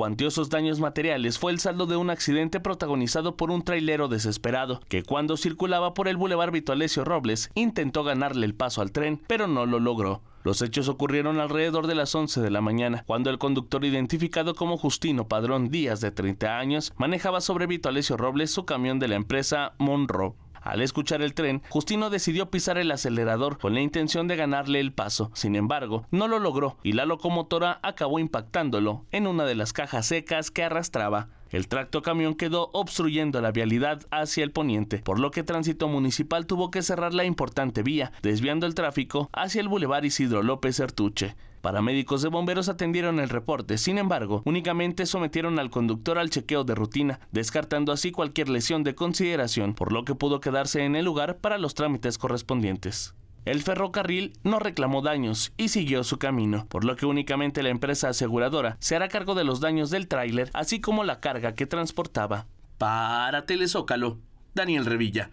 cuantiosos daños materiales fue el saldo de un accidente protagonizado por un trailero desesperado, que cuando circulaba por el bulevar Vitualesio Robles intentó ganarle el paso al tren, pero no lo logró. Los hechos ocurrieron alrededor de las 11 de la mañana, cuando el conductor identificado como Justino Padrón Díaz, de 30 años, manejaba sobre Vitualesio Robles su camión de la empresa Monroe. Al escuchar el tren, Justino decidió pisar el acelerador con la intención de ganarle el paso. Sin embargo, no lo logró y la locomotora acabó impactándolo en una de las cajas secas que arrastraba el tracto camión quedó obstruyendo la vialidad hacia el poniente, por lo que Tránsito Municipal tuvo que cerrar la importante vía, desviando el tráfico hacia el Boulevard Isidro López Ertuche. Paramédicos de bomberos atendieron el reporte, sin embargo, únicamente sometieron al conductor al chequeo de rutina, descartando así cualquier lesión de consideración, por lo que pudo quedarse en el lugar para los trámites correspondientes. El ferrocarril no reclamó daños y siguió su camino, por lo que únicamente la empresa aseguradora se hará cargo de los daños del tráiler, así como la carga que transportaba. Para Telezócalo, Daniel Revilla.